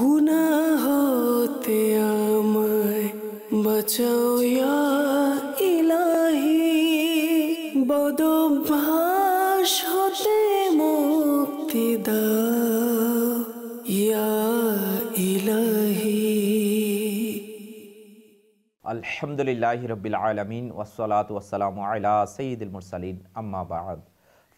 গুনা হতে আমায় বাঁচাও ইয়া ইলাহি বদভ্যাস হতে মুক্তি দাও ইলাহি আলহামদুলিল্লাহি রাব্বিল আলামিন ওয়াসসালাতু আলা সঈদুল মুরসালিন আম্মা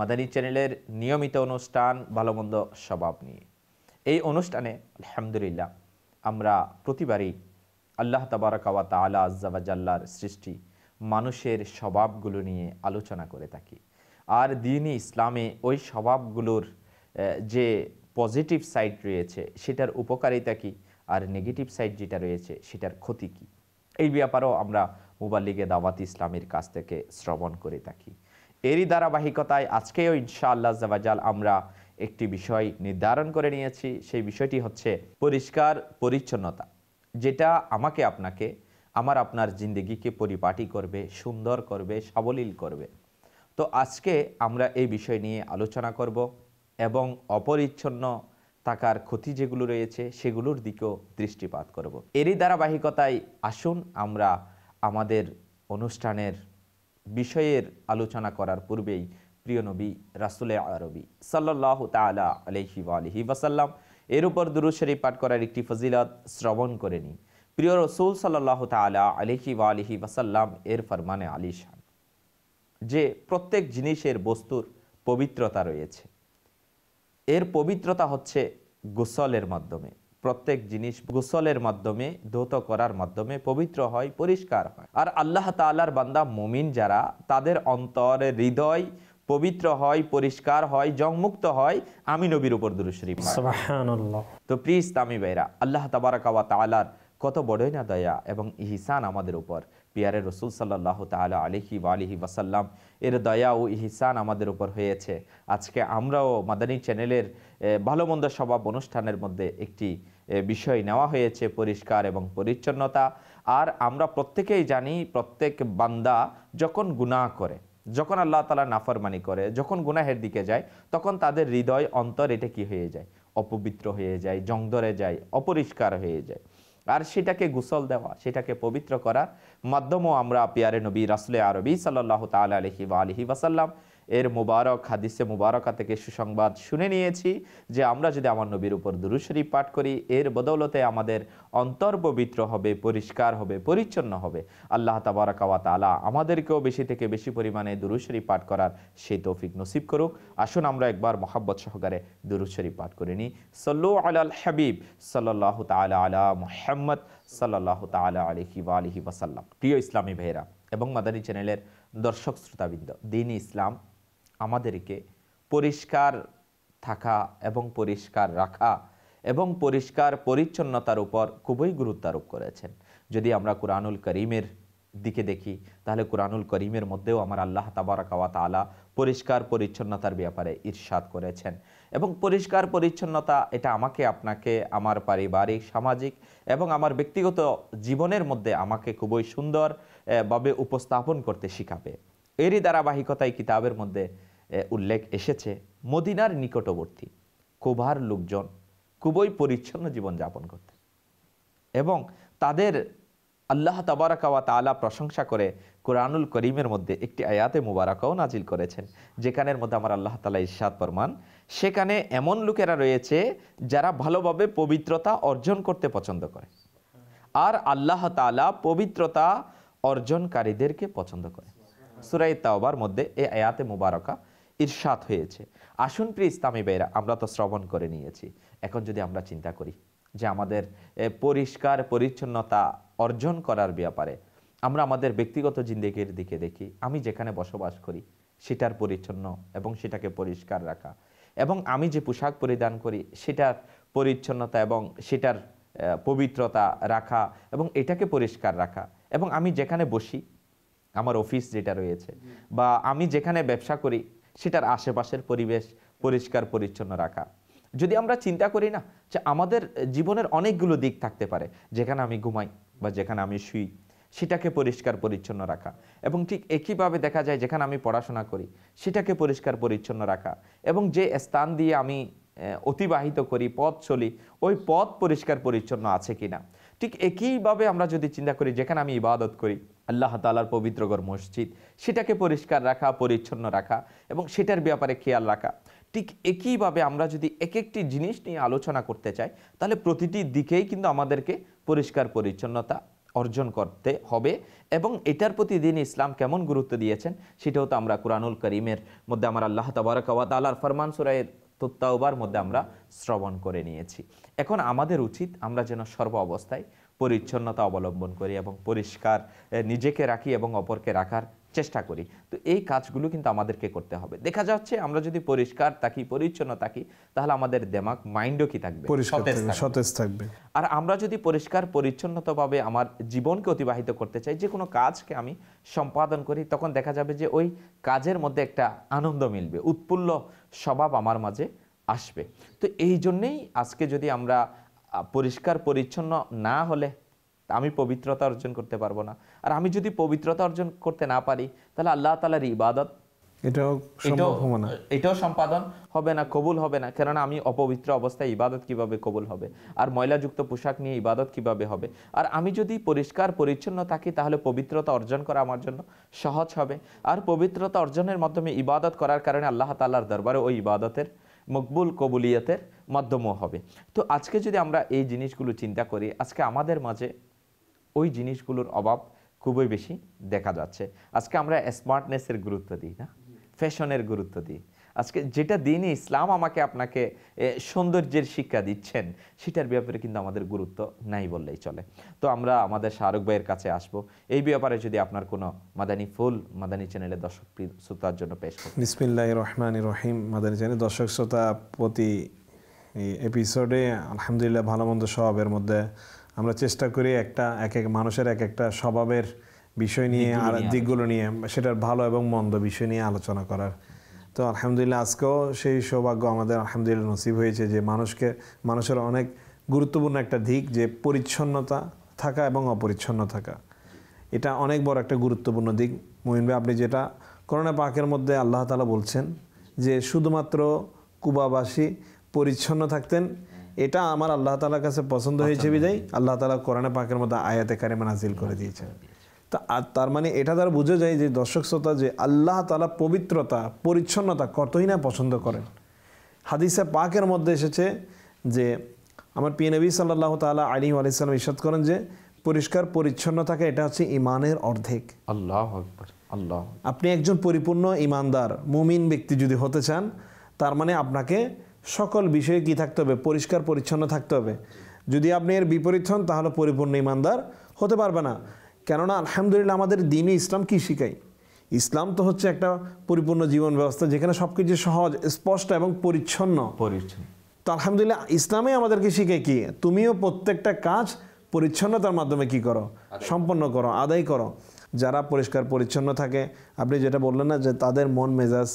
মাদানী চ্যানেলের নিয়মিত অনুষ্ঠান ভালোমন্দ স্বভাব নিয়ে এই অনুষ্ঠানে আলহামদুলিল্লাহ আমরা প্রতিবারই আল্লাহ তাবারকাওয়া আলা আজ্জাবাজাল্লার সৃষ্টি মানুষের স্বভাবগুলো নিয়ে আলোচনা করে থাকি আর দিনই ইসলামে ওই স্বভাবগুলোর যে পজিটিভ সাইড রয়েছে সেটার উপকারিতা থাকি আর নেগেটিভ সাইড যেটা রয়েছে সেটার ক্ষতি কী এই ব্যাপারেও আমরা মুবাল্লিগে দাওয়াত ইসলামের কাছ থেকে শ্রবণ করে থাকি এরই ধারাবাহিকতায় আজকেও ইনশাআল্লাহ জাবাজাল আমরা একটি বিষয় নির্ধারণ করে নিয়েছি সেই বিষয়টি হচ্ছে পরিষ্কার পরিচ্ছন্নতা যেটা আমাকে আপনাকে আমার আপনার জিন্দগিকে পরিপাটি করবে সুন্দর করবে সাবলীল করবে তো আজকে আমরা এই বিষয় নিয়ে আলোচনা করব এবং অপরিচ্ছন্ন থাকার ক্ষতি যেগুলো রয়েছে সেগুলোর দিকেও দৃষ্টিপাত করব এরই ধারাবাহিকতায় আসুন আমরা আমাদের অনুষ্ঠানের বিষয়ের আলোচনা করার পূর্বেই প্রিয় নবী রাসুল আরবি সাল্লাহ তালা আলহি আলহি ওয়াসাল্লাম এর উপর দুরুশরী পাঠ করার একটি ফজিলত শ্রবণ করে নিই প্রিয় রসুল সাল্লাহ তালা আলহি আলহি ওয়াসাল্লাম এর ফরমানে আলী শান যে প্রত্যেক জিনিসের বস্তুর পবিত্রতা রয়েছে এর পবিত্রতা হচ্ছে গোসলের মাধ্যমে প্রত্যেক জিনিস গোসলের মাধ্যমে ধৌত করার মাধ্যমে পবিত্র হয় পরিষ্কার হয় আর আল্লাহ তাল্লার বান্দা মুমিন যারা তাদের অন্তরে হৃদয় পবিত্র হয় পরিষ্কার হয় জংমুক্ত হয় আমি নবীর উপর দুরুশরীফ তো প্লিজ তামি ভাইরা আল্লাহ তাবারাকাওয়া তালার কত বড়ই না দয়া এবং ইহিসান আমাদের উপর পিয়ারে রসুল সাল্লাহ তাল আলিহি আলিহি ওয়াসাল্লাম এর দয়া ও ইহিসান আমাদের উপর হয়েছে আজকে আমরাও মাদানী চ্যানেলের ভালো মন্দ সবাব অনুষ্ঠানের মধ্যে একটি বিষয় নেওয়া হয়েছে পরিষ্কার এবং পরিচ্ছন্নতা আর আমরা প্রত্যেকেই জানি প্রত্যেক বান্দা যখন গুণা করে যখন আল্লাহ তালা নাফরমানি করে যখন গুনাহের দিকে যায় তখন তাদের হৃদয় অন্তর এটা কি হয়ে যায় অপবিত্র হয়ে যায় জং ধরে যায় অপরিষ্কার হয়ে যায় আর সেটাকে গুসল দেওয়া সেটাকে পবিত্র করার মাধ্যমও আমরা পিয়ারে নবী রাসুলে আরবি সাল্লাহ তাল আলহি বা আলহি ওয়াসাল্লাম এর মুবারক হাদিসে মুবারকা থেকে সুসংবাদ শুনে নিয়েছি যে আমরা যদি আমার নবীর উপর দুরুশরী পাঠ করি এর বদৌলতে আমাদের অন্তর পবিত্র হবে পরিষ্কার হবে পরিচ্ছন্ন হবে আল্লাহ তাবারকাওয়া তালা আমাদেরকেও বেশি থেকে বেশি পরিমাণে দুরুশরী পাঠ করার সেই তৌফিক নসিব করুক আসুন আমরা একবার মোহাব্বত সহকারে দুরুশরী পাঠ করে নিই সল্লু আলাল হাবিব সাল্লাহ তালা আলা মোহাম্মদ সাল্লাহ তালা আলহি বা আলহি ওয়াসাল্লাম প্রিয় ইসলামী ভাইয়েরা এবং মাদানী চ্যানেলের দর্শক শ্রোতাবৃন্দ দিন ইসলাম আমাদেরকে পরিষ্কার থাকা এবং পরিষ্কার রাখা এবং পরিষ্কার পরিচ্ছন্নতার উপর খুবই গুরুত্ব আরোপ করেছেন যদি আমরা কোরআনুল করিমের দিকে দেখি তাহলে কোরআনুল করিমের মধ্যেও আমার আল্লাহ তাবারাকাওয়া তালা পরিষ্কার পরিচ্ছন্নতার ব্যাপারে ঈর্ষাদ করেছেন এবং পরিষ্কার পরিচ্ছন্নতা এটা আমাকে আপনাকে আমার পারিবারিক সামাজিক এবং আমার ব্যক্তিগত জীবনের মধ্যে আমাকে খুবই সুন্দরভাবে উপস্থাপন করতে শিখাবে এরই ধারাবাহিকতায় কিতাবের মধ্যে উল্লেখ এসেছে মদিনার নিকটবর্তী কুভার লোকজন খুবই পরিচ্ছন্ন জীবনযাপন করতে এবং তাদের আল্লাহ তাবারাকাওয়া তালা প্রশংসা করে কোরআনুল করিমের মধ্যে একটি আয়াতে মুবারাকাও নাজিল করেছেন যেখানের মধ্যে আমার আল্লাহ তালা ইসাদ ফরমান সেখানে এমন লোকেরা রয়েছে যারা ভালোভাবে পবিত্রতা অর্জন করতে পছন্দ করে আর আল্লাহ তালা পবিত্রতা অর্জনকারীদেরকে পছন্দ করে সুরাই তাওবার মধ্যে এই আয়াতে মুবারকা ইরশাদ হয়েছে আসুন প্রিয় ইসলামী বেরা আমরা তো শ্রবণ করে নিয়েছি এখন যদি আমরা চিন্তা করি যে আমাদের পরিষ্কার পরিচ্ছন্নতা অর্জন করার ব্যাপারে আমরা আমাদের ব্যক্তিগত জিন্দগির দিকে দেখি আমি যেখানে বসবাস করি সেটার পরিচ্ছন্ন এবং সেটাকে পরিষ্কার রাখা এবং আমি যে পোশাক পরিধান করি সেটার পরিচ্ছন্নতা এবং সেটার পবিত্রতা রাখা এবং এটাকে পরিষ্কার রাখা এবং আমি যেখানে বসি আমার অফিস যেটা রয়েছে বা আমি যেখানে ব্যবসা করি সেটার আশেপাশের পরিবেশ পরিষ্কার পরিচ্ছন্ন রাখা যদি আমরা চিন্তা করি না যে আমাদের জীবনের অনেকগুলো দিক থাকতে পারে যেখানে আমি ঘুমাই বা যেখানে আমি শুই সেটাকে পরিষ্কার পরিচ্ছন্ন রাখা এবং ঠিক একইভাবে দেখা যায় যেখানে আমি পড়াশোনা করি সেটাকে পরিষ্কার পরিচ্ছন্ন রাখা এবং যে স্থান দিয়ে আমি অতিবাহিত করি পথ চলি ওই পথ পরিষ্কার পরিচ্ছন্ন আছে কিনা ঠিক একইভাবে আমরা যদি চিন্তা করি যেখানে আমি ইবাদত করি আল্লাহ তালার পবিত্রগর মসজিদ সেটাকে পরিষ্কার রাখা পরিচ্ছন্ন রাখা এবং সেটার ব্যাপারে খেয়াল রাখা ঠিক একইভাবে আমরা যদি এক একটি জিনিস নিয়ে আলোচনা করতে চাই তাহলে প্রতিটি দিকেই কিন্তু আমাদেরকে পরিষ্কার পরিচ্ছন্নতা অর্জন করতে হবে এবং এটার প্রতি দিন ইসলাম কেমন গুরুত্ব দিয়েছেন সেটাও তো আমরা কোরআনুল করিমের মধ্যে আমার আল্লাহ তবরকাওয়াত আল্লাহর ফরমান সুরায়ের তো মধ্যে আমরা শ্রবণ করে নিয়েছি এখন আমাদের উচিত আমরা যেন সর্ব অবস্থায় পরিচ্ছন্নতা অবলম্বন করি এবং পরিষ্কার নিজেকে রাখি এবং অপরকে রাখার চেষ্টা করি তো এই কাজগুলো কিন্তু আমাদেরকে করতে হবে দেখা যাচ্ছে আমরা যদি পরিষ্কার থাকি পরিচ্ছন্ন থাকি তাহলে আমাদের দেমাক মাইন্ডও কি থাকবে সতেজ থাকবে আর আমরা যদি পরিষ্কার পরিচ্ছন্নতাভাবে আমার জীবনকে অতিবাহিত করতে চাই যে কোনো কাজকে আমি সম্পাদন করি তখন দেখা যাবে যে ওই কাজের মধ্যে একটা আনন্দ মিলবে উৎপুল্ল স্বভাব আমার মাঝে আসবে তো এই জন্যেই আজকে যদি আমরা পরিষ্কার পরিচ্ছন্ন না হলে আমি পবিত্রতা অর্জন করতে পারবো না আর আমি যদি পবিত্রতা অর্জন করতে না পারি তাহলে আল্লাহ তালার ইবাদত এটাও সম্পাদন হবে না কবুল হবে না কেননা আমি অপবিত্র অবস্থায় ইবাদত কিভাবে কবুল হবে আর ময়লাযুক্ত পোশাক নিয়ে ইবাদত কিভাবে হবে আর আমি যদি পরিষ্কার পরিচ্ছন্ন থাকি তাহলে পবিত্রতা অর্জন করা আমার জন্য সহজ হবে আর পবিত্রতা অর্জনের মাধ্যমে ইবাদত করার কারণে আল্লাহ তাল্লার দরবারে ওই ইবাদতের মকবুল কবুলিয়াতের মাধ্যমও হবে তো আজকে যদি আমরা এই জিনিসগুলো চিন্তা করি আজকে আমাদের মাঝে ওই জিনিসগুলোর অভাব খুবই বেশি দেখা যাচ্ছে আজকে আমরা স্মার্টনেসের গুরুত্ব দিই না ফ্যাশনের গুরুত্ব দিই আজকে যেটা দিনই ইসলাম আমাকে আপনাকে সৌন্দর্যের শিক্ষা দিচ্ছেন সেটার ব্যাপারে কিন্তু আমাদের গুরুত্ব নাই বললেই চলে তো আমরা আমাদের শাহরুখ ভাইয়ের কাছে আসব এই ব্যাপারে যদি আপনার কোনো মাদানী ফুল মাদানী চ্যানেলে দর্শক শ্রোতার জন্য পেশ করুন বিসমিল্লাহ রহমান রহিম মাদানী চ্যানেল দর্শক শ্রোতা প্রতি এপিসোডে আলহামদুলিল্লাহ ভালো মন্দ স্বভাবের মধ্যে আমরা চেষ্টা করি একটা এক এক মানুষের এক একটা স্বভাবের বিষয় নিয়ে আর দিকগুলো নিয়ে সেটার ভালো এবং মন্দ বিষয় নিয়ে আলোচনা করার তো আলহামদুলিল্লাহ আজকেও সেই সৌভাগ্য আমাদের আলহামদুলিল্লাহ নসিব হয়েছে যে মানুষকে মানুষের অনেক গুরুত্বপূর্ণ একটা দিক যে পরিচ্ছন্নতা থাকা এবং অপরিচ্ছন্ন থাকা এটা অনেক বড় একটা গুরুত্বপূর্ণ দিক মহিনবে আপনি যেটা করোনা পাকের মধ্যে আল্লাহ তালা বলছেন যে শুধুমাত্র কুবাবাসী পরিচ্ছন্ন থাকতেন এটা আমার আল্লাহ তালার কাছে পছন্দ হয়েছে আচ্ছা। বিদায় আল্লাহ তালা কোরআনে পাকের মধ্যে আয়াতে কারিমা নাজিল করে দিয়েছেন তা আর তার মানে এটা দ্বারা বুঝে যায় যে দর্শক শ্রোতা যে আল্লাহ তালা পবিত্রতা পরিচ্ছন্নতা কতই না পছন্দ করেন হাদিসে পাকের মধ্যে এসেছে যে আমার পি নবী সাল্লাহ তালা আলী আলাইসালাম ইসাদ করেন যে পরিষ্কার পরিচ্ছন্ন থাকে এটা হচ্ছে ইমানের অর্ধেক আল্লাহ আল্লাহ আপনি একজন পরিপূর্ণ ইমানদার মুমিন ব্যক্তি যদি হতে চান তার মানে আপনাকে সকল বিষয়ে কি থাকতে হবে পরিষ্কার পরিচ্ছন্ন থাকতে হবে যদি আপনি এর বিপরীত হন তাহলে পরিপূর্ণ ইমানদার হতে পারবে না কেননা আলহামদুলিল্লাহ আমাদের দিনে ইসলাম কি শিখাই ইসলাম তো হচ্ছে একটা পরিপূর্ণ জীবন ব্যবস্থা যেখানে সব কিছু সহজ স্পষ্ট এবং পরিচ্ছন্ন পরিচ্ছন্ন তো আলহামদুলিল্লাহ ইসলামে আমাদেরকে শিখে কি তুমিও প্রত্যেকটা কাজ পরিচ্ছন্নতার মাধ্যমে কি করো সম্পন্ন করো আদায় করো যারা পরিষ্কার পরিচ্ছন্ন থাকে আপনি যেটা বললেন না যে তাদের মন মেজাজ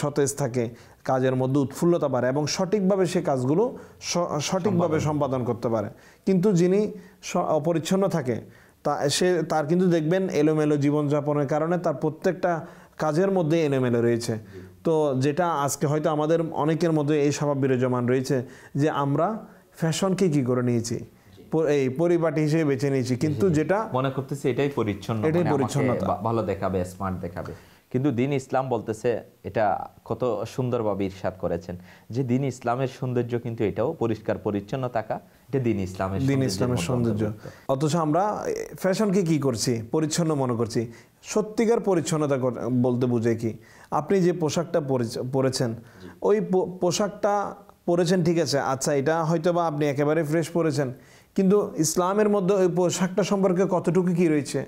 সতেজ থাকে কাজের মধ্যে উৎফুল্লতা পারে এবং সঠিকভাবে সে কাজগুলো সঠিকভাবে সম্পাদন করতে পারে কিন্তু যিনি অপরিচ্ছন্ন থাকে তা সে তার কিন্তু দেখবেন এলোমেলো জীবনযাপনের কারণে তার প্রত্যেকটা কাজের মধ্যে এলোমেলো রয়েছে তো যেটা আজকে হয়তো আমাদের অনেকের মধ্যে এই স্বভাব বিরাজমান রয়েছে যে আমরা ফ্যাশনকে কি করে নিয়েছি এই পরিপাটি হিসেবে বেছে নিয়েছি কিন্তু যেটা মনে করতেছি এটাই পরিচ্ছন্ন এটাই মানে পরিচ্ছন্নতা ভালো দেখাবে স্মার্ট দেখাবে কিন্তু দিন ইসলাম বলতেছে এটা কত সুন্দরভাবে ইরশাদ করেছেন যে দিন ইসলামের সৌন্দর্য কিন্তু এটাও পরিষ্কার পরিচ্ছন্ন থাকা এটা দিন ইসলামের দিন ইসলামের সৌন্দর্য অথচ আমরা ফ্যাশনকে কি করছি পরিচ্ছন্ন মনে করছি সত্যিকার পরিচ্ছন্নতা বলতে বুঝে কি আপনি যে পোশাকটা পরেছেন ওই পোশাকটা পরেছেন ঠিক আছে আচ্ছা এটা হয়তো বা আপনি একেবারে ফ্রেশ পরেছেন কিন্তু ইসলামের মধ্যে ওই পোশাকটা সম্পর্কে কতটুকু কি রয়েছে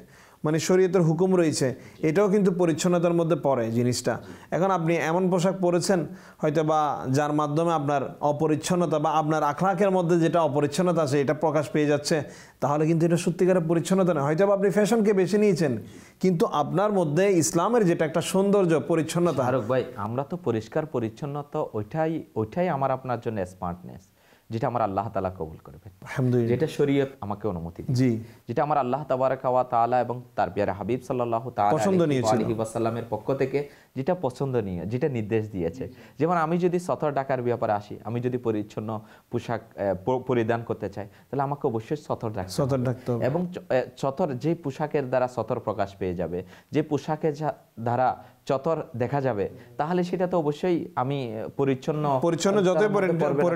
মানে শরীয়তের হুকুম রয়েছে এটাও কিন্তু পরিচ্ছন্নতার মধ্যে পড়ে জিনিসটা এখন আপনি এমন পোশাক পরেছেন হয়তো বা যার মাধ্যমে আপনার অপরিচ্ছন্নতা বা আপনার আখলাখের মধ্যে যেটা অপরিচ্ছন্নতা আছে এটা প্রকাশ পেয়ে যাচ্ছে তাহলে কিন্তু এটা সত্যিকারের পরিচ্ছন্নতা নয় হয়তো আপনি ফ্যাশনকে বেছে নিয়েছেন কিন্তু আপনার মধ্যে ইসলামের যেটা একটা সৌন্দর্য পরিচ্ছন্নতা আরক ভাই আমরা তো পরিষ্কার পরিচ্ছন্নতা ওইটাই ওইটাই আমার আপনার জন্য স্মার্টনেস যেটা আমার আল্লাহ তালা কবুল করবেন যেটা শরীয়ত আমাকে অনুমতি জি যেটা আমার আল্লাহ তাবারাকাওয়া তালা এবং তার বিয়ার হাবিব সাল্লাহ তালিবাসাল্লামের পক্ষ থেকে যেটা পছন্দ নিয়ে যেটা নির্দেশ দিয়েছে যেমন আমি যদি সতর ডাকার ব্যাপারে আসি আমি যদি পরিচ্ছন্ন পোশাক পরিধান করতে চাই তাহলে আমাকে অবশ্যই সতর ডাক সতর ডাকতে এবং সতর যে পোশাকের দ্বারা সতর প্রকাশ পেয়ে যাবে যে পোশাকের দ্বারা চতর দেখা যাবে তাহলে সেটা তো অবশ্যই আমি পরিচ্ছন্ন পরিচ্ছন্ন যতই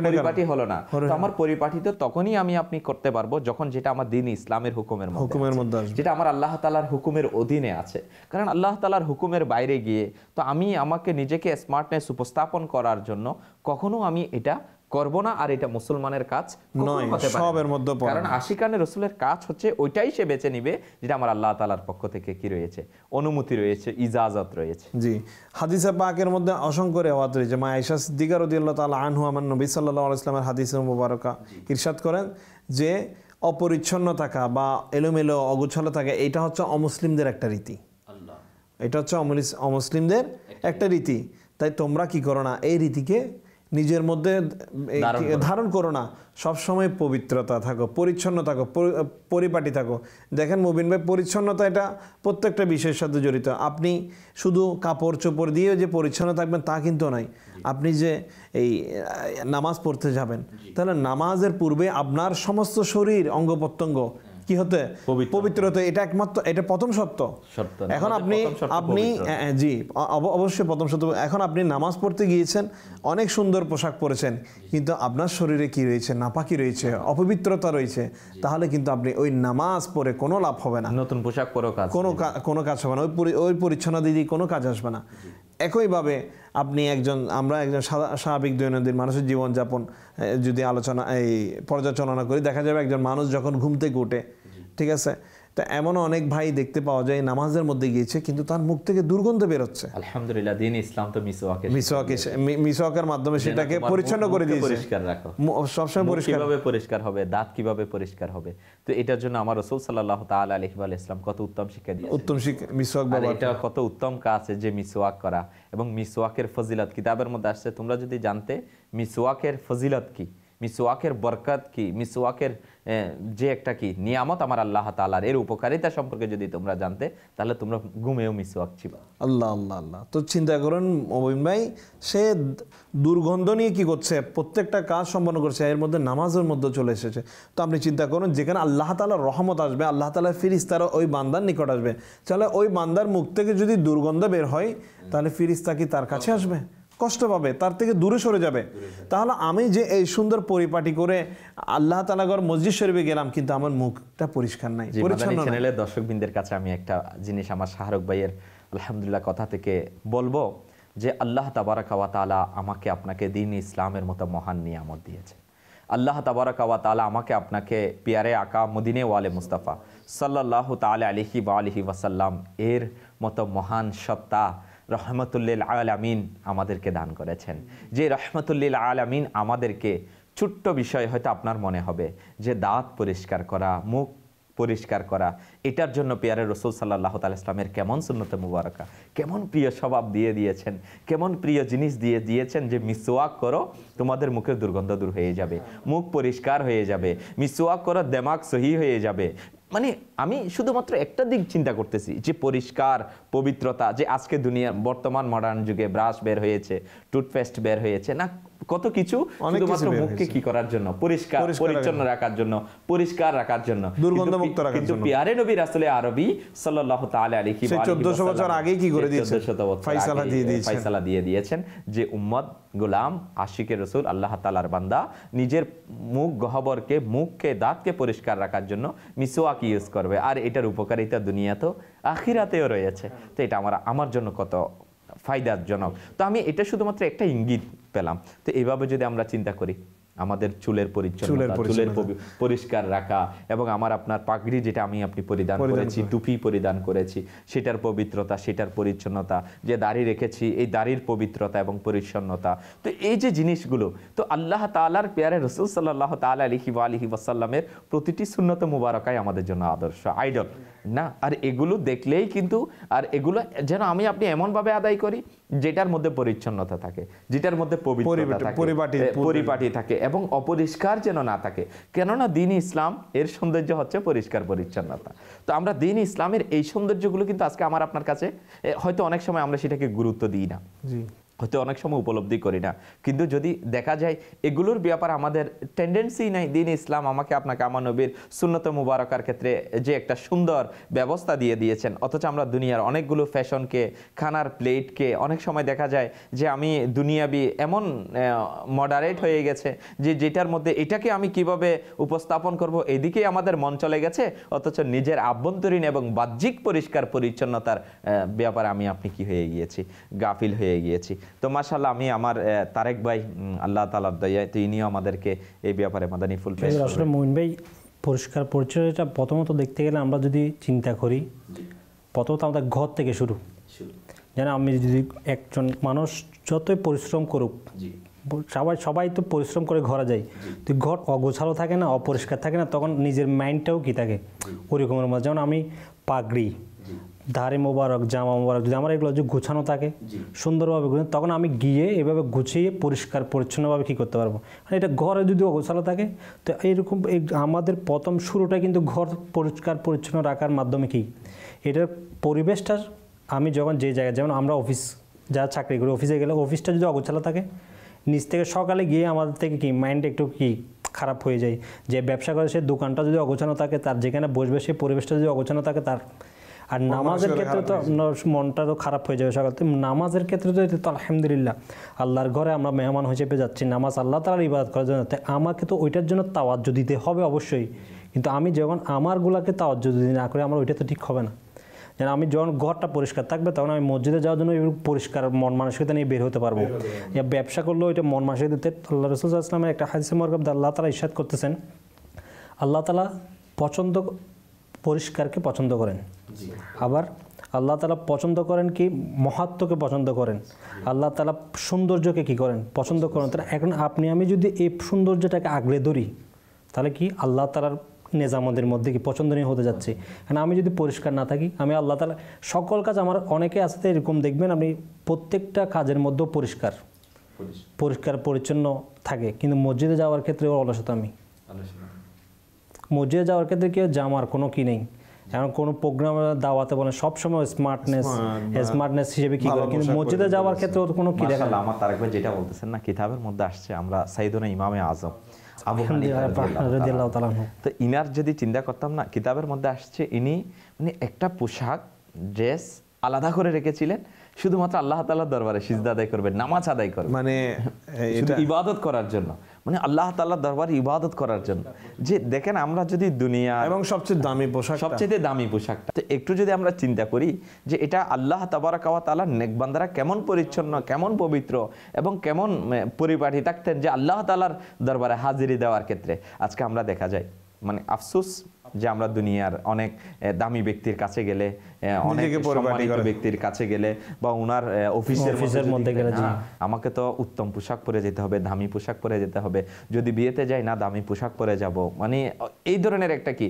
পরিপাটি হলো না তো আমার পরিপাটি তো তখনই আমি আপনি করতে পারবো যখন যেটা আমার দিন ইসলামের হুকুমের হুকুমের মধ্যে যেটা আমার আল্লাহ তালার হুকুমের অধীনে আছে কারণ আল্লাহ তালার হুকুমের বাইরে গিয়ে তো আমি আমাকে নিজেকে স্মার্টনেস উপস্থাপন করার জন্য কখনো আমি এটা করব না আর এটা মুসলমানের কাজ সবের মধ্যে কারণ আশিকানে রসুলের কাজ হচ্ছে ওইটাই সে বেছে নিবে যেটা আমার আল্লাহ তালার পক্ষ থেকে কি রয়েছে অনুমতি রয়েছে ইজাজত রয়েছে জি হাদিসে পাকের মধ্যে অসংখ্য রেওয়াত রয়েছে মা আয়সা সিদ্দিকার রদিয়াল্লাহ তাল আনহু আমার নবী সাল্লাহ ইসলামের হাদিস মুবারকা ইরশাদ করেন যে অপরিচ্ছন্ন থাকা বা এলোমেলো অগুছলে থাকা এটা হচ্ছে অমুসলিমদের একটা রীতি এটা হচ্ছে অমুসলিমদের একটা রীতি তাই তোমরা কি করো না এই রীতিকে নিজের মধ্যে ধারণ করো না সবসময় পবিত্রতা থাকো পরিচ্ছন্ন থাকো পরিপাটি থাকো দেখেন মুবিন ভাই পরিচ্ছন্নতা এটা প্রত্যেকটা বিষয়ের সাথে জড়িত আপনি শুধু কাপড় চোপড় দিয়ে যে পরিচ্ছন্ন থাকবেন তা কিন্তু নয় আপনি যে এই নামাজ পড়তে যাবেন তাহলে নামাজের পূর্বে আপনার সমস্ত শরীর অঙ্গ প্রত্যঙ্গ হ্যাঁ। কি হতে পবিত্র হতে এটা একমাত্র এটা প্রথম সত্য এখন আপনি আপনি জি অবশ্যই প্রথম সত্য এখন আপনি নামাজ পড়তে গিয়েছেন অনেক সুন্দর পোশাক পরেছেন কিন্তু আপনার শরীরে কি রয়েছে নাপাকি রয়েছে অপবিত্রতা রয়েছে তাহলে কিন্তু আপনি ওই নামাজ পরে কোনো লাভ হবে না নতুন পোশাক পরেও কাজ কোনো কোনো কাজ হবে না ওই ওই পরিচ্ছন্ন দিদি কোনো কাজ আসবে না একইভাবে আপনি একজন আমরা একজন স্বাভাবিক দৈনন্দিন মানুষের জীবনযাপন যদি আলোচনা এই পর্যালোচনা করি দেখা যাবে একজন মানুষ যখন ঘুম থেকে উঠে ঠিক আছে তা এমন অনেক ভাই দেখতে পাওয়া যায় নামাজের মধ্যে গিয়েছে কিন্তু তার মুখ থেকে দুর্গন্ধ বেরোচ্ছে আলহামদুলিল্লাহ দিন ইসলাম তো মিসওয়াকে মিসওয়াকে মিসওয়াকের মাধ্যমে সেটাকে পরিচ্ছন্ন করে দিয়েছে পরিষ্কার রাখো সবসময় পরিষ্কার কিভাবে পরিষ্কার হবে দাঁত কিভাবে পরিষ্কার হবে তো এটার জন্য আমার রাসূল সাল্লাল্লাহু তাআলা আলাইহি ওয়া সাল্লাম কত উত্তম শিক্ষা দিয়েছে উত্তম শিক্ষা মিসওয়াক বাবা এটা কত উত্তম কাজ যে মিসওয়াক করা এবং মিসওয়াকের ফজিলত কিতাবের মধ্যে আসছে তোমরা যদি জানতে মিসওয়াকের ফজিলত কি মিসওয়াকের বরকত কি মিসওয়াকের যে একটা কি নিয়ামত আমার আল্লাহ তালার এর উপকারিতা সম্পর্কে যদি তোমরা জানতে তাহলে তোমরা ঘুমেও মিসওয়াক ছিবা আল্লাহ আল্লাহ আল্লাহ তো চিন্তা করেন মবিন ভাই সে দুর্গন্ধ নিয়ে কি করছে প্রত্যেকটা কাজ সম্পন্ন করছে এর মধ্যে নামাজের মধ্যে চলে এসেছে তো আপনি চিন্তা করুন যেখানে আল্লাহ তালার রহমত আসবে আল্লাহ তালার ফিরিস্তারা ওই বান্দার নিকট আসবে তাহলে ওই বান্দার মুখ থেকে যদি দুর্গন্ধ বের হয় তাহলে ফিরিস্তা কি তার কাছে আসবে কষ্ট পাবে তার থেকে দূরে সরে যাবে তাহলে আমি যে এই সুন্দর পরিপাটি করে আল্লাহ তালাগর মসজিদ শরীফে গেলাম কিন্তু আমার মুখটা পরিষ্কার নাই পরিচ্ছন্ন চ্যানেলের দর্শকবৃন্দের কাছে আমি একটা জিনিস আমার শাহরুখ ভাইয়ের আলহামদুলিল্লাহ কথা থেকে বলবো যে আল্লাহ তাবারাকাওয়া তালা আমাকে আপনাকে দিন ইসলামের মতো মহান নিয়ামত দিয়েছে আল্লাহ তাবারাকাওয়া তালা আমাকে আপনাকে পিয়ারে আকা মদিনে ওয়ালে মুস্তাফা সাল্লাহ তালা আলহি বা আলহি ওয়াসাল্লাম এর মতো মহান সত্তা রহমতুল্লিল আলামিন আমাদেরকে দান করেছেন যে রহমতুল্লিল আলামিন আমাদেরকে ছোট্ট বিষয় হয়তো আপনার মনে হবে যে দাঁত পরিষ্কার করা মুখ পরিষ্কার করা এটার জন্য পেয়ারে রসুল সাল্লাহ তাল ইসলামের কেমন সুন্নতে মুবারকা কেমন প্রিয় স্বভাব দিয়ে দিয়েছেন কেমন প্রিয় জিনিস দিয়ে দিয়েছেন যে মিসওয়াক করো তোমাদের মুখের দুর্গন্ধ দূর হয়ে যাবে মুখ পরিষ্কার হয়ে যাবে মিসওয়াক করো দেমাক সহি হয়ে যাবে মানে আমি শুধুমাত্র একটা দিক চিন্তা করতেছি যে পরিষ্কার পবিত্রতা যে আজকে দুনিয়া বর্তমান মডার্ন যুগে ব্রাশ বের হয়েছে টুথপেস্ট বের হয়েছে না কত কিছু শুধুমাত্র মুখকে কি করার জন্য পরিষ্কার পরিচ্ছন্ন রাখার জন্য পরিষ্কার রাখার জন্য দুর্গন্ধ মুক্ত রাখার জন্য কিন্তু পিয়ারে নবী রাসূলে আরবী সাল্লাল্লাহু তাআলা আলাইহি ওয়া 1400 বছর আগে কি করে দিয়েছেন 1400 বছর ফয়সালা দিয়ে দিয়েছেন ফয়সালা দিয়ে দিয়েছেন যে উম্মত গোলাম আশিকের রসুল আল্লাহ তালার বান্দা নিজের মুখ গহবরকে মুখকে দাঁতকে পরিষ্কার রাখার জন্য মিসোয়াক ইউজ করবে আর এটার উপকারিতা দুনিয়া তো আখিরাতেও রয়েছে তো এটা আমার আমার জন্য কত ফায়দাজনক তো আমি এটা শুধুমাত্র একটা ইঙ্গিত পেলাম তো এভাবে যদি আমরা চিন্তা করি আমাদের চুলের পরিচ্ছন্নতা চুলের পরিষ্কার রাখা এবং আমার আপনার পাগড়ি যেটা আমি আপনি পরিধান করেছি টুপি পরিধান করেছি সেটার পবিত্রতা সেটার পরিচ্ছন্নতা যে দাড়ি রেখেছি এই দাড়ির পবিত্রতা এবং পরিচ্ছন্নতা তো এই যে জিনিসগুলো তো আল্লাহ তালার পেয়ারে রসুল সাল্লাহ তাল আলহি আলহি ওয়াসাল্লামের প্রতিটি সুন্নত মুবারকাই আমাদের জন্য আদর্শ আইডল না আর এগুলো দেখলেই কিন্তু আর এগুলো যেন আমি আপনি এমনভাবে আদায় করি যেটার মধ্যে পরিচ্ছন্নতা থাকে যেটার মধ্যে পরিপাটি থাকে এবং অপরিষ্কার যেন না থাকে কেননা দিন ইসলাম এর সৌন্দর্য হচ্ছে পরিষ্কার পরিচ্ছন্নতা তো আমরা দিন ইসলামের এই সৌন্দর্যগুলো কিন্তু আজকে আমার আপনার কাছে হয়তো অনেক সময় আমরা সেটাকে গুরুত্ব দিই না হয়তো অনেক সময় উপলব্ধি করি না কিন্তু যদি দেখা যায় এগুলোর ব্যাপার আমাদের টেন্ডেন্সি নাই দিন ইসলাম আমাকে আপনাকে আমার নবীর সুন্নত মুবারকার ক্ষেত্রে যে একটা সুন্দর ব্যবস্থা দিয়ে দিয়েছেন অথচ আমরা দুনিয়ার অনেকগুলো ফ্যাশনকে খানার প্লেটকে অনেক সময় দেখা যায় যে আমি দুনিয়াবি এমন মডারেট হয়ে গেছে যে যেটার মধ্যে এটাকে আমি কিভাবে উপস্থাপন করব এদিকে আমাদের মন চলে গেছে অথচ নিজের আভ্যন্তরীণ এবং বাহ্যিক পরিষ্কার পরিচ্ছন্নতার ব্যাপারে আমি আপনি কি হয়ে গিয়েছি গাফিল হয়ে গিয়েছি তো মাশাল্লাহ আমি আমার তারেক ভাই আল্লাহ তালার দয়া তো ইনিও আমাদেরকে এই ব্যাপারে মাদানি ফুল আসলে মোহিন ভাই পরিষ্কার পরিচয়টা প্রথমত দেখতে গেলে আমরা যদি চিন্তা করি প্রথমত আমাদের ঘর থেকে শুরু যেন আমি যদি একজন মানুষ যতই পরিশ্রম করুক সবাই সবাই তো পরিশ্রম করে ঘরে যায় তো ঘর অগোছালো থাকে না অপরিষ্কার থাকে না তখন নিজের মাইন্ডটাও কী থাকে ওরকমের মধ্যে যেমন আমি পাগড়ি ধারে মোবারক জামা মোবারক যদি আমার এগুলো যদি গুছানো থাকে সুন্দরভাবে গুছানো তখন আমি গিয়ে এভাবে গুছিয়ে পরিষ্কার পরিচ্ছন্নভাবে কী করতে পারবো মানে এটা ঘরে যদি অগোছালো থাকে তো এইরকম আমাদের প্রথম শুরুটা কিন্তু ঘর পরিষ্কার পরিচ্ছন্ন রাখার মাধ্যমে কী এটার পরিবেশটা আমি যখন যে জায়গায় যেমন আমরা অফিস যারা চাকরি করি অফিসে গেলে অফিসটা যদি অগোছালো থাকে নিচ থেকে সকালে গিয়ে আমাদের থেকে কি মাইন্ড একটু কি খারাপ হয়ে যায় যে ব্যবসা করে সে দোকানটা যদি অগোছানো থাকে তার যেখানে বসবে সেই পরিবেশটা যদি অগোছানো থাকে তার আর নামাজের ক্ষেত্রে তো মনটা তো খারাপ হয়ে যাবে সকাল নামাজের ক্ষেত্রে তো এটা তো আলহামদুলিল্লাহ আল্লাহর ঘরে আমরা মেহমান হিসেবে যাচ্ছি নামাজ আল্লাহ তালার ইবাদ করার জন্য তাই আমাকে তো ওইটার জন্য তাওয়াজ্য দিতে হবে অবশ্যই কিন্তু আমি যখন আমারগুলাকে তাওয়াজ্য যদি না করে আমার ওইটা তো ঠিক হবে না যেন আমি যখন ঘরটা পরিষ্কার থাকবে তখন আমি মসজিদে যাওয়ার জন্য পরিষ্কার মন মানসিকতা নিয়ে বের হতে পারবো ব্যবসা করলেও ওইটা মন মানসিকতা আল্লাহ রসুল আসলামের একটা হাদিসে মরকব আল্লাহ তালা ইসাদ করতেছেন আল্লাহ তালা পছন্দ পরিষ্কারকে পছন্দ করেন আবার আল্লাহ তালা পছন্দ করেন কি মহাত্মকে পছন্দ করেন আল্লাহ তালা সৌন্দর্যকে কি করেন পছন্দ করেন তাহলে এখন আপনি আমি যদি এই সৌন্দর্যটাকে আগলে ধরি তাহলে কি আল্লাহ তালার নেজামদের মধ্যে কি পছন্দনীয় হতে যাচ্ছে কারণ আমি যদি পরিষ্কার না থাকি আমি আল্লাহ তালা সকল কাজ আমার অনেকে আসতে এরকম দেখবেন আপনি প্রত্যেকটা কাজের মধ্যেও পরিষ্কার পরিষ্কার পরিচ্ছন্ন থাকে কিন্তু মসজিদে যাওয়ার ক্ষেত্রে অলসতা আমি মসজিদে যাওয়ার ক্ষেত্রে কি জামার কোনো কি নেই এখন কোন প্রোগ্রাম দাওয়াতে বলে সময় স্মার্টনেস স্মার্টনেস হিসেবে কি করে কিন্তু মসজিদে যাওয়ার ক্ষেত্রে কোনো কি দেখা আমার তার একবার যেটা বলতেছেন না কিতাবের মধ্যে আসছে আমরা সাইদুনা ইমামে আজম তো ইনার যদি চিন্তা করতাম না কিতাবের মধ্যে আসছে ইনি মানে একটা পোশাক ড্রেস আলাদা করে রেখেছিলেন শুধুমাত্র আল্লাহ তাআলার দরবারে সিজদা আদায় করবেন নামাজ আদায় করবেন মানে ইবাদত করার জন্য মানে আল্লাহ তাল্লাহ দরবার ইবাদত করার জন্য যে দেখেন আমরা যদি দুনিয়া এবং সবচেয়ে দামি পোশাক সবচেয়ে দামি পোশাকটা তো একটু যদি আমরা চিন্তা করি যে এটা আল্লাহ তাবারা কাওয়া তালা নেকবান্দারা কেমন পরিচ্ছন্ন কেমন পবিত্র এবং কেমন মানে, পরিপাঠি থাকতেন যে আল্লাহ তালার দরবারে হাজিরি দেওয়ার ক্ষেত্রে আজকে আমরা দেখা যায় মানে আফসোস যে আমরা দুনিয়ার অনেক দামি ব্যক্তির কাছে গেলে হ্যাঁ, অনেক সম্মানিত ব্যক্তির কাছে গেলে বা ওনার অফিসের অফিসের মধ্যে গেলে আমাকে তো উত্তম পোশাক পরে যেতে হবে দামি পোশাক পরে যেতে হবে যদি বিয়েতে যাই না দামি পোশাক পরে যাব মানে এই ধরনের একটা কি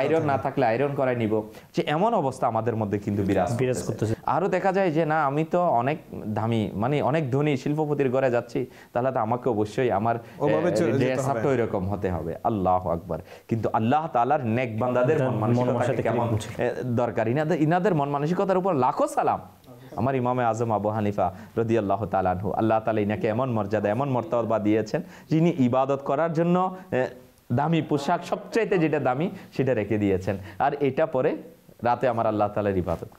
আয়রন না থাকলে আয়রন করাই নিব যে এমন অবস্থা আমাদের মধ্যে কিন্তু বিরাজ বিরাজ করতেছে আরো দেখা যায় যে না আমি তো অনেক দামি মানে অনেক ধনী শিল্পপতির ঘরে যাচ্ছি তাহলে তো আমাকে অবশ্যই আমার ড্রেস আপটা হতে হবে আল্লাহ আকবার কিন্তু আল্লাহ তাআলার নেক বান্দাদের মন মানসিকতা কেমন দরকারই না ইনাদের মন মানসিকতার উপর লাখো সালাম আমার ইমামে আজম আবু হানিফা রদি আল্লাহ তালানহু আল্লাহ তালা ইনাকে এমন মর্যাদা এমন মর্তবা দিয়েছেন যিনি ইবাদত করার জন্য দামি পোশাক সবচাইতে যেটা দামি সেটা রেখে দিয়েছেন আর এটা পরে রাতে আমার আল্লাহ তালার ইবাদত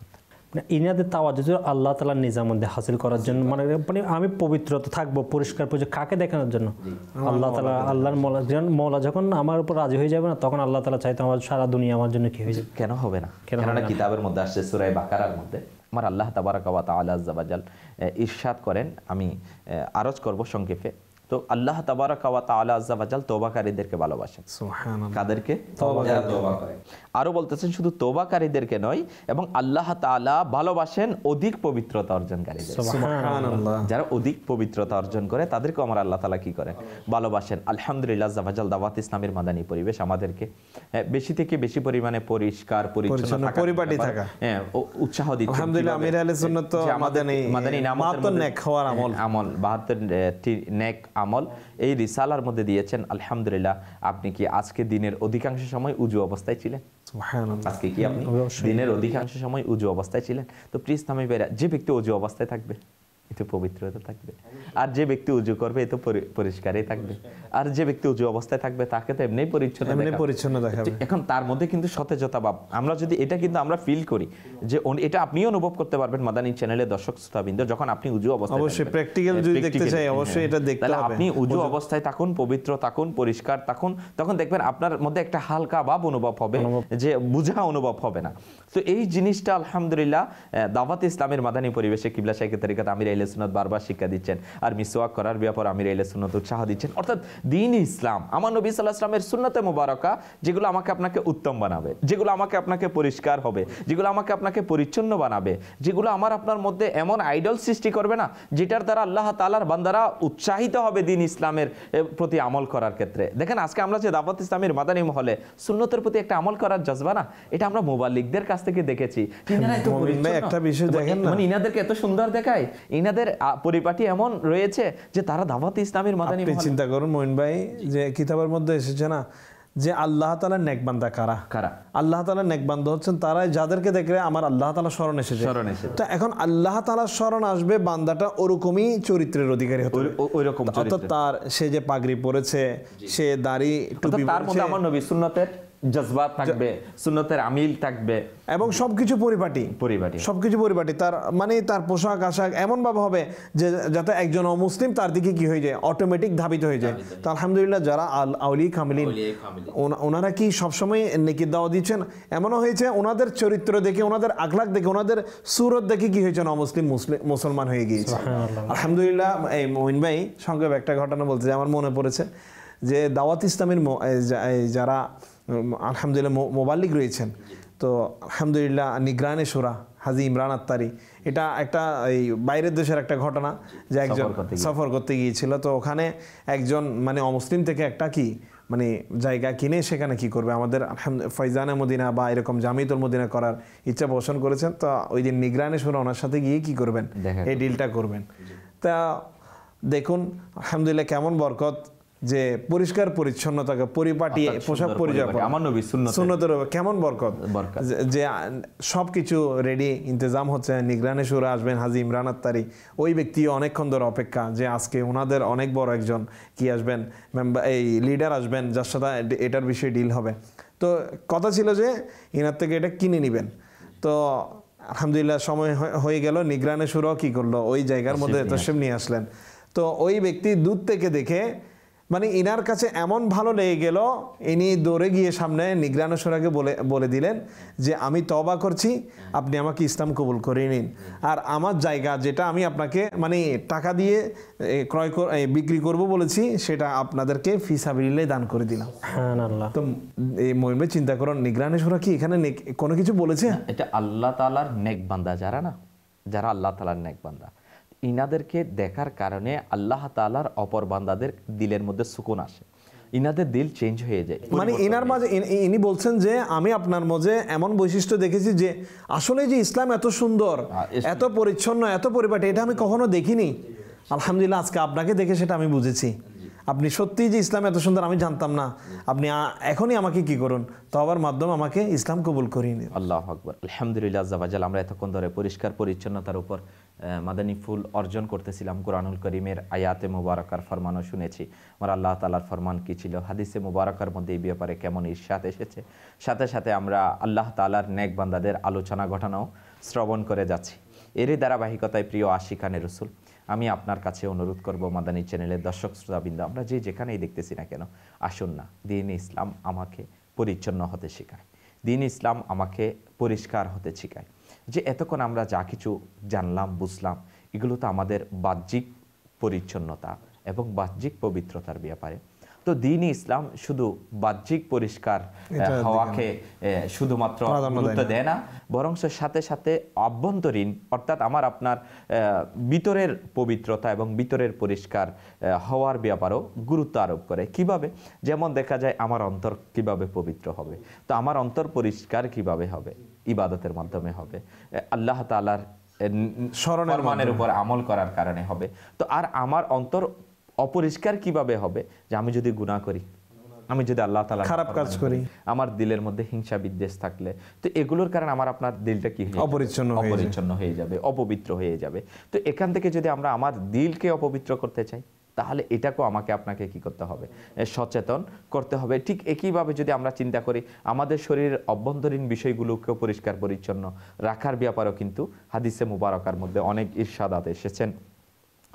ইনাদের তাওয়া যদি আল্লাহ তালার নিজাম মধ্যে হাসিল করার জন্য মানে মানে আমি পবিত্র তো থাকবো পরিষ্কার পরিচয় কাকে দেখানোর জন্য আল্লাহ তালা আল্লাহর মৌলা মৌলা যখন আমার উপর রাজি হয়ে যাবে না তখন আল্লাহ তালা চাইতো আমার সারা দুনিয়া আমার জন্য কি হয়ে যাবে কেন হবে না কেন না কিতাবের মধ্যে আসছে সুরাই বাকারার মধ্যে আমার আল্লাহ তাবারাকাবাত আল্লাহ জাবাজাল ইরশাদ করেন আমি আরজ করব সংক্ষেপে তো আল্লাহ তাবারা কাওয়া তালা আজাল তোবাকারীদেরকে ভালোবাসেন কাদেরকে আরো বলতেছেন শুধু তোবাকারীদেরকে নয় এবং আল্লাহ তালা ভালোবাসেন অধিক পবিত্রতা অর্জনকারী যারা অধিক পবিত্রতা অর্জন করে তাদেরকেও আমার আল্লাহ তালা কি করেন ভালোবাসেন আলহামদুলিল্লাহ জাভাজাল দাওয়াত ইসলামের মাদানী পরিবেশ আমাদেরকে হ্যাঁ, বেশি থেকে বেশি পরিমাণে পরিষ্কার পরিচ্ছন্ন পরিপাটি থাকা হ্যাঁ উৎসাহ দিচ্ছে আলহামদুলিল্লাহ আমির আলে সুন্নাত মাদানী মাদানী আমল 72 নেক হওয়ার আমল হ্যাঁ, আমল 72 নেক আমল এই রিসালার মধ্যে দিয়েছেন আলহামদুলিল্লাহ আপনি কি আজকে দিনের অধিকাংশ সময় উজু অবস্থায় ছিলেন আজকে কি আপনি দিনের অধিকাংশ সময় উজু অবস্থায় ছিলেন তো প্লিজ থামি ভাইরা যে ব্যক্তি উজু অবস্থায় থাকবে এতে পবিত্রতা থাকবে আর যে ব্যক্তি উজু করবে এতে পরিষ্কারই থাকবে আর যে ব্যক্তি উজু অবস্থায় থাকবে তাকে তো এমনি পরিচ্ছন্ন এমনি পরিচ্ছন্ন দেখাবে এখন তার মধ্যে কিন্তু সতেজতা ভাব আমরা যদি এটা কিন্তু আমরা ফিল করি যে এটা আপনিও অনুভব করতে পারবেন মাদানী চ্যানেলে দর্শক শ্রোতাবৃন্দ যখন আপনি উজু অবস্থায় অবশ্যই প্র্যাকটিক্যাল যদি দেখতে চাই অবশ্যই এটা দেখতে হবে আপনি উজু অবস্থায় থাকুন পবিত্র থাকুন পরিষ্কার থাকুন তখন দেখবেন আপনার মধ্যে একটা হালকা ভাব অনুভব হবে যে বোঝা অনুভব হবে না তো এই জিনিসটা আলহামদুলিল্লাহ দাওয়াত ইসলামের মাদানী পরিবেশে কিবলা শাইকে তরিকাত আমির আহলে সুনত বারবার শিক্ষা দিচ্ছেন আর মিসওয়াক করার ব্যাপার আমির আহলে সুনত উৎসাহ দিচ্ছেন অর্থাৎ দিন ইসলাম আমার নবী সাল্লাহ ইসলামের সুন্নতে মুবারকা যেগুলো আমাকে আপনাকে উত্তম বানাবে যেগুলো আমাকে আপনাকে পরিষ্কার হবে যেগুলো আমাকে আপনাকে পরিচ্ছন্ন বানাবে যেগুলো আমার আপনার মধ্যে এমন আইডল সৃষ্টি করবে না যেটার দ্বারা আল্লাহ তালার বান্দারা উৎসাহিত হবে দিন ইসলামের প্রতি আমল করার ক্ষেত্রে দেখেন আজকে আমরা যে দাবত ইসলামের মাদানী মহলে সুন্নতের প্রতি একটা আমল করার জজবা না এটা আমরা মোবাইল মোবাল্লিকদের কাছ থেকে দেখেছি একটা বিষয় দেখেন মানে ইনাদেরকে এত সুন্দর দেখায় এনাদের পরিপাটি এমন রয়েছে যে তারা দাওয়াত ইসলামের মাদানী চিন্তা করুন মঈন ভাই যে কিতাবের মধ্যে এসেছে না যে আল্লাহ তালা নেকবান্ধা কারা কারা আল্লাহ তালা নেকবান্ধা হচ্ছেন তারাই যাদেরকে দেখলে আমার আল্লাহ তালা স্মরণ এসেছে স্মরণ এসেছে তো এখন আল্লাহ তালা স্মরণ আসবে বান্দাটা ওরকমই চরিত্রের অধিকারী হতো ওইরকম অর্থাৎ তার সে যে পাগড়ি পড়েছে সে দাড়ি তার মধ্যে আমার নবী সুন্নতের জজবা থাকবে সুন্নতের আমিল থাকবে এবং সবকিছু পরিপাটি পরিপাটি সবকিছু পরিপাটি তার মানে তার পোশাক আশাক এমন ভাবে হবে যে যাতে একজন অমুসলিম তার দিকে কি হয়ে যায় অটোমেটিক ধাবিত হয়ে যায় তো আলহামদুলিল্লাহ যারা আল আউলি খামলিন ওনারা কি সবসময় নেকি দাওয়া দিচ্ছেন এমনও হয়েছে ওনাদের চরিত্র দেখে ওনাদের আখলাখ দেখে ওনাদের সুরত দেখে কি হয়েছে অমুসলিম মুসলিম মুসলমান হয়ে গিয়েছে আলহামদুলিল্লাহ এই মোহিন ভাই সংক্ষেপে একটা ঘটনা বলতে আমার মনে পড়েছে যে দাওয়াত ইসলামের যারা আলহামদুলিল্লাহ মোবাল্লিক রয়েছেন তো আলহামদুলিল্লাহ নিগ্রানে সুরা হাজি ইমরান আত্মারি এটা একটা এই বাইরের দেশের একটা ঘটনা যে একজন সফর করতে গিয়েছিল তো ওখানে একজন মানে অমুসলিম থেকে একটা কি মানে জায়গা কিনে সেখানে কি করবে আমাদের ফৈজানা মদিনা বা এরকম জামিতুল মদিনা করার ইচ্ছা পোষণ করেছেন তো ওই দিন নিগ্রানে সুরা ওনার সাথে গিয়ে কি করবেন এই ডিলটা করবেন তা দেখুন আলহামদুলিল্লাহ কেমন বরকত যে পরিষ্কার পরিচ্ছন্নতাকে পরিপাটি পোশাক পরিচয় কেমন বরকত যে সব কিছু রেডি ইন্তজাম হচ্ছে নিগরানে সুরে আসবেন হাজি ইমরান আত্মারি ওই ব্যক্তি অনেকক্ষণ ধরে অপেক্ষা যে আজকে ওনাদের অনেক বড় একজন কি আসবেন মেম্বার এই লিডার আসবেন যার সাথে এটার বিষয়ে ডিল হবে তো কথা ছিল যে এনার থেকে এটা কিনে নেবেন তো আলহামদুলিল্লাহ সময় হয়ে গেল নিগরানে সুরও কী করলো ওই জায়গার মধ্যে তসিম নিয়ে আসলেন তো ওই ব্যক্তি দূর থেকে দেখে মানে ইনার কাছে এমন ভালো লেগে গেল ইনি দৌড়ে গিয়ে সামনে নিগ্রান সোরাকে বলে বলে দিলেন যে আমি তবা করছি আপনি আমাকে ইসলাম কবুল করে নিন আর আমার জায়গা যেটা আমি আপনাকে মানে টাকা দিয়ে ক্রয় বিক্রি করব বলেছি সেটা আপনাদেরকে ফিসাবিলে দান করে দিলাম তো এই মহিমে চিন্তা করুন নিগ্রান সোরা কি এখানে কোনো কিছু বলেছে এটা আল্লাহ তালার নেক বান্দা যারা না যারা আল্লাহ তালার নেক বান্দা ইনাদেরকে দেখার কারণে আল্লাহ তালার অপর বান্দাদের দিলের মধ্যে সুকুন আসে ইনাদের দিল চেঞ্জ হয়ে যায় মানে ইনার মাঝে ইনি বলছেন যে আমি আপনার মাঝে এমন বৈশিষ্ট্য দেখেছি যে আসলে যে ইসলাম এত সুন্দর এত পরিচ্ছন্ন এত পরিপাটি এটা আমি কখনো দেখিনি আলহামদুলিল্লাহ আজকে আপনাকে দেখে সেটা আমি বুঝেছি আপনি সত্যি যে ইসলাম এত সুন্দর আমি জানতাম না আপনি এখনই আমাকে কি করুন তবার মাধ্যমে আমাকে ইসলাম কবুল করিনি আল্লাহ আকবর আলহামদুলিল্লাহ আজাল আমরা এতক্ষণ ধরে পরিষ্কার পরিচ্ছন্নতার উপর মাদানী ফুল অর্জন করতেছিলাম কোরআনুল করিমের আয়াতে মোবারকার ফরমানও শুনেছি আমার আল্লাহ তালার ফরমান কী ছিল হাদিসে মুবারকার মধ্যে এই ব্যাপারে কেমন ঈর্ষাদ এসেছে সাথে সাথে আমরা আল্লাহ তালার নেকবান্দাদের আলোচনা ঘটানাও শ্রবণ করে যাচ্ছি এরই ধারাবাহিকতায় প্রিয় আশিকানে রসুল আমি আপনার কাছে অনুরোধ করব মাদানী চ্যানেলের দর্শক শ্রোতাবৃন্দ আমরা যে যেখানেই দেখতেছি না কেন আসুন না দিন ইসলাম আমাকে পরিচ্ছন্ন হতে শেখায় দিন ইসলাম আমাকে পরিষ্কার হতে শেখায় যে এতক্ষণ আমরা যা কিছু জানলাম বুঝলাম এগুলো তো আমাদের বাহ্যিক পরিচ্ছন্নতা এবং বাহ্যিক পবিত্রতার ব্যাপারে তো দিন ইসলাম শুধু বাহ্যিক পরিষ্কার হওয়াকে শুধুমাত্র গুরুত্ব দেয় না বরং সাথে সাথে অভ্যন্তরীণ অর্থাৎ আমার আপনার বিতরের পবিত্রতা এবং বিতরের পরিষ্কার হওয়ার ব্যাপারও গুরুত্ব আরোপ করে কিভাবে যেমন দেখা যায় আমার অন্তর কিভাবে পবিত্র হবে তো আমার অন্তর পরিষ্কার কিভাবে হবে ইবাদতের মাধ্যমে হবে আল্লাহ তালার স্মরণের উপর আমল করার কারণে হবে তো আর আমার অন্তর অপরিষ্কার কিভাবে হবে যে আমি যদি গুণা করি আমি যদি আল্লাহ তালা খারাপ কাজ করি আমার দিলের মধ্যে হিংসা বিদ্বেষ থাকলে তো এগুলোর কারণে আমার আপনার দিলটা কি অপরিচ্ছন্ন অপরিচ্ছন্ন হয়ে যাবে অপবিত্র হয়ে যাবে তো এখান থেকে যদি আমরা আমার দিলকে অপবিত্র করতে চাই তাহলে এটাকেও আমাকে আপনাকে কি করতে হবে সচেতন করতে হবে ঠিক একইভাবে যদি আমরা চিন্তা করি আমাদের শরীরের অভ্যন্তরীণ বিষয়গুলোকেও পরিষ্কার পরিচ্ছন্ন রাখার ব্যাপারেও কিন্তু হাদিসে মুবারকার মধ্যে অনেক ইরশাদাত এসেছেন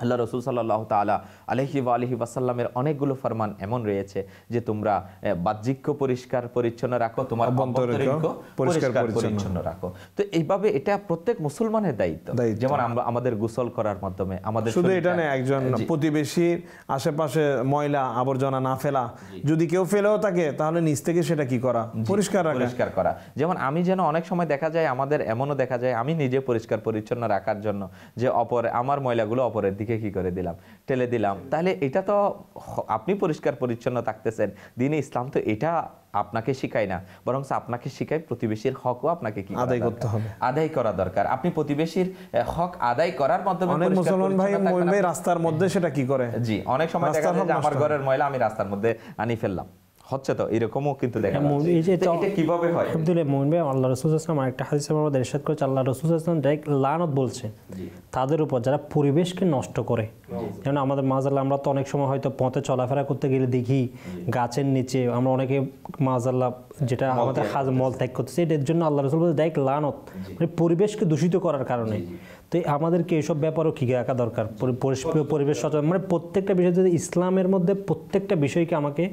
আল্লাহ রসুল সাল্লাহ তালা আলহি আলহি ওয়াসাল্লামের অনেকগুলো ফরমান এমন রয়েছে যে তোমরা বাহ্যিক পরিষ্কার পরিচ্ছন্ন রাখো তোমার পরিষ্কার পরিচ্ছন্ন রাখো তো এইভাবে এটা প্রত্যেক মুসলমানের দায়িত্ব যেমন আমরা আমাদের গোসল করার মাধ্যমে আমাদের শুধু এটা না একজন প্রতিবেশী আশেপাশে ময়লা আবর্জনা না ফেলা যদি কেউ ফেলেও থাকে তাহলে নিজ থেকে সেটা কি করা পরিষ্কার পরিষ্কার করা যেমন আমি যেন অনেক সময় দেখা যায় আমাদের এমনও দেখা যায় আমি নিজে পরিষ্কার পরিচ্ছন্ন রাখার জন্য যে অপর আমার ময়লাগুলো অপরের দিকে দিকে কি করে দিলাম টেলে দিলাম তাহলে এটা তো আপনি পরিষ্কার পরিচ্ছন্ন থাকতেছেন দিনে ইসলাম তো এটা আপনাকে শিখায় না বরং আপনাকে শিখায় প্রতিবেশীর হকও আপনাকে কি আদায় করতে হবে আদায় করা দরকার আপনি প্রতিবেশীর হক আদায় করার মাধ্যমে অনেক মুসলমান ভাই রাস্তার মধ্যে সেটা কি করে জি অনেক সময় দেখা যায় আমার ঘরের ময়লা আমি রাস্তার মধ্যে আনি ফেললাম হচ্ছে তো এরকমও কিন্তু হ্যাঁ, কিভাবে হয় ভাই আল্লাহ রসুল ইসলাম আরেকটা হাদিস আমাদের ইরশাদ করেছে আল্লাহ রসুল ইসলাম ডাইরেক্ট লানত বলছে তাদের উপর যারা পরিবেশকে নষ্ট করে যেমন আমাদের মাজাল্লা আমরা তো অনেক সময় হয়তো পথে চলাফেরা করতে গেলে দেখি গাছের নিচে আমরা অনেকে মাজাল্লা যেটা আমাদের হাজ মল ত্যাগ করতেছে এটার জন্য আল্লাহ রসুল বলছে ডাইরেক্ট লানত মানে পরিবেশকে দূষিত করার কারণে তো আমাদেরকে এসব ব্যাপারও কি রাখা দরকার পরিবেশ সচেতন মানে প্রত্যেকটা বিষয় যদি ইসলামের মধ্যে প্রত্যেকটা বিষয়কে আমাকে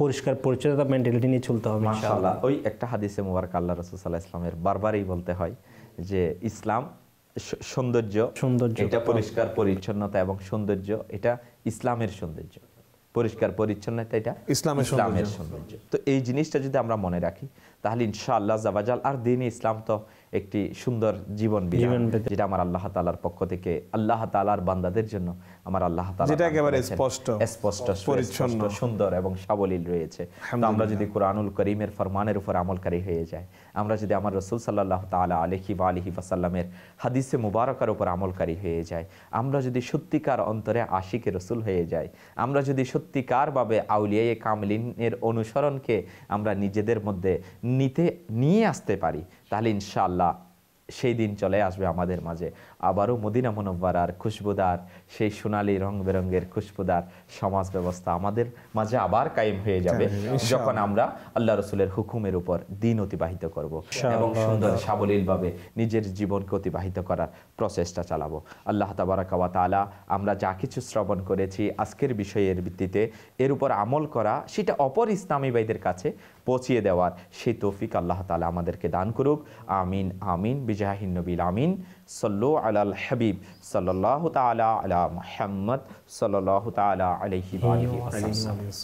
পরিষ্কার পরিচ্ছন্নতা মেন্টালিটি নিয়ে চলতে হবে ইনশাআল্লাহ ওই একটা হাদিসে মুবারক আল্লাহ রাসূল সাল্লাল্লাহু ইসলামের বারবারই বলতে হয় যে ইসলাম সৌন্দর্য সৌন্দর্য এটা পরিষ্কার পরিচ্ছন্নতা এবং সৌন্দর্য এটা ইসলামের সৌন্দর্য পরিষ্কার পরিচ্ছন্নতা এটা ইসলামের সৌন্দর্য তো এই জিনিসটা যদি আমরা মনে রাখি তাহলে ইনশাআল্লাহ জাবাজাল আর দিন ইসলাম তো একটি সুন্দর জীবন বিধান যেটা আমার আল্লাহ তালার পক্ষ থেকে আল্লাহ তালার বান্দাদের জন্য আমার আল্লাহ স্পষ্ট সুন্দর এবং সাবলীল রয়েছে আমরা যদি কোরআনুল করিমের ফরমানের উপর আমলকারী হয়ে যায় আমরা যদি আমার রসুল সাল্লাহ তালা আলহি বা আলহি ফাসাল্লামের হাদিসে মুবারকার উপর আমলকারী হয়ে যায় আমরা যদি সত্যিকার অন্তরে আশিকে রসুল হয়ে যাই আমরা যদি সত্যিকারভাবে আউলিয়ায় কামলিনের অনুসরণকে আমরা নিজেদের মধ্যে নিতে নিয়ে আসতে পারি তাহলে ইনশাল্লাহ সেই দিন চলে আসবে আমাদের মাঝে আবারও মদিনা মুনব্বারার খুশবুদার সেই সোনালি রং বেরঙ্গের খুশবুদার সমাজ ব্যবস্থা আমাদের মাঝে আবার কায়েম হয়ে যাবে যখন আমরা আল্লাহ রসুলের হুকুমের উপর দিন অতিবাহিত করব এবং সুন্দর সাবলীলভাবে নিজের জীবনকে অতিবাহিত করার প্রচেষ্টা চালাবো আল্লাহ তাবারাকাওয়া তালা আমরা যা কিছু শ্রবণ করেছি আজকের বিষয়ের ভিত্তিতে এর উপর আমল করা সেটা অপর ইসলামী ভাইদের কাছে পৌঁছিয়ে দেওয়ার সেই তৌফিক আল্লাহ তালা আমাদেরকে দান করুক আমিন আমিন বিজাহিন নবীল আমিন صلوا على الحبيب صلى الله تعالى على محمد صلى الله تعالى عليه وآله وسلم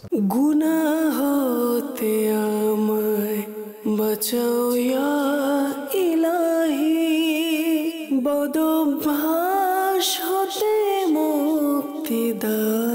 হতে মুক্তি দাও